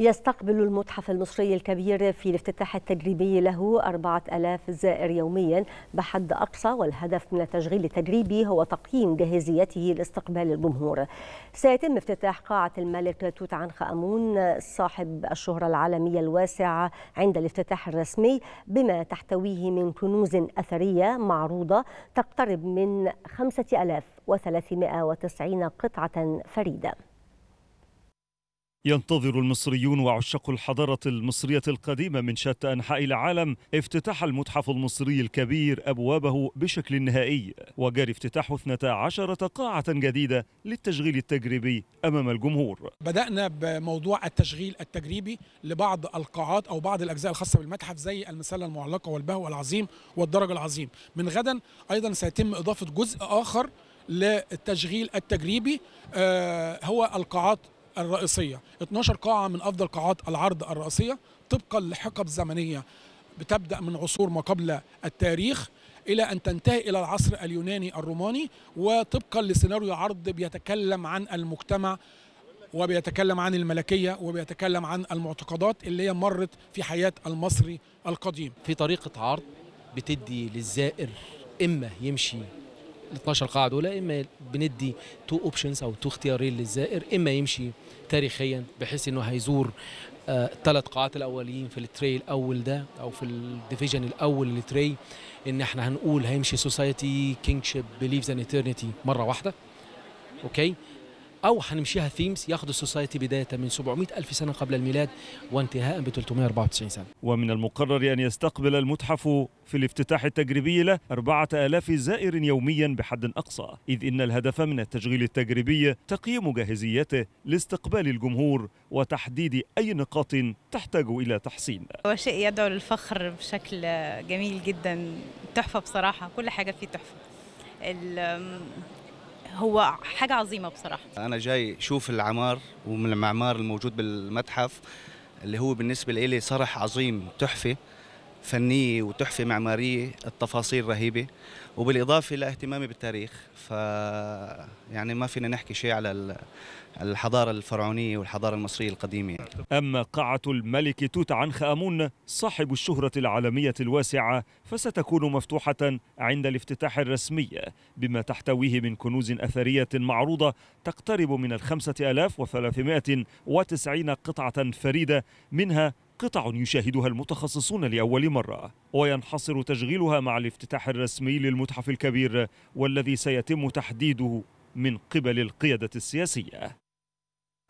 يستقبل المتحف المصري الكبير في الافتتاح التجريبي له 4000 زائر يوميا بحد أقصى والهدف من التشغيل التجريبي هو تقييم جاهزيته لاستقبال الجمهور سيتم افتتاح قاعة الملك توت عنخ آمون صاحب الشهرة العالمية الواسعة عند الافتتاح الرسمي بما تحتويه من كنوز أثرية معروضة تقترب من 5390 قطعة فريدة ينتظر المصريون وعشاق الحضارة المصرية القديمة من شتى أنحاء العالم افتتاح المتحف المصري الكبير أبوابه بشكل نهائي وجرى افتتاح 12 قاعة جديدة للتشغيل التجريبي أمام الجمهور بدأنا بموضوع التشغيل التجريبي لبعض القاعات أو بعض الأجزاء الخاصة بالمتحف زي المسلة المعلقة والبهو العظيم والدرج العظيم من غدا أيضا سيتم إضافة جزء آخر للتشغيل التجريبي آه، هو القاعات الرئيسية 12 قاعة من أفضل قاعات العرض الرئيسية طبقا لحقب زمنية بتبدأ من عصور ما قبل التاريخ إلى أن تنتهي إلى العصر اليوناني الروماني وطبقا لسيناريو عرض بيتكلم عن المجتمع وبيتكلم عن الملكية وبيتكلم عن المعتقدات اللي هي مرت في حياة المصري القديم في طريقة عرض بتدي للزائر إما يمشي ال 12 قاعه دول اما بندي تو اوبشنز او تو اختيارين للزائر اما يمشي تاريخيا بحيث انه هيزور الثلاث آه، قاعات الاوليين في التري الاول ده او في الديفيجن الاول للتري ان احنا هنقول هيمشي سوسايتي كينج شيب بليفز ان ايترنتي مره واحده اوكي او هنمشيها ثيمز ياخد السوسايتي بدايه من 700 الف سنه قبل الميلاد وانتهاء ب 394 سنه ومن المقرر ان يستقبل المتحف في الافتتاح التجريبي له 4000 زائر يوميا بحد اقصى اذ ان الهدف من التشغيل التجريبي تقييم جاهزيته لاستقبال الجمهور وتحديد اي نقاط تحتاج الى تحسين هو شيء يدعو للفخر بشكل جميل جدا تحفه بصراحه كل حاجه فيه تحفه هو حاجه عظيمه بصراحه انا جاي شوف العمار ومن المعمار الموجود بالمتحف اللي هو بالنسبه لي صرح عظيم تحفه فنيه وتحفه معماريه التفاصيل رهيبه وبالاضافه لاهتمامي بالتاريخ ف يعني ما فينا نحكي شيء على الحضاره الفرعونيه والحضاره المصريه القديمه يعني. اما قاعه الملك توت عنخ امون صاحب الشهره العالميه الواسعه فستكون مفتوحه عند الافتتاح الرسمي بما تحتويه من كنوز اثريه معروضه تقترب من ال 5390 قطعه فريده منها قطع يشاهدها المتخصصون لأول مرة وينحصر تشغيلها مع الافتتاح الرسمي للمتحف الكبير والذي سيتم تحديده من قبل القيادة السياسية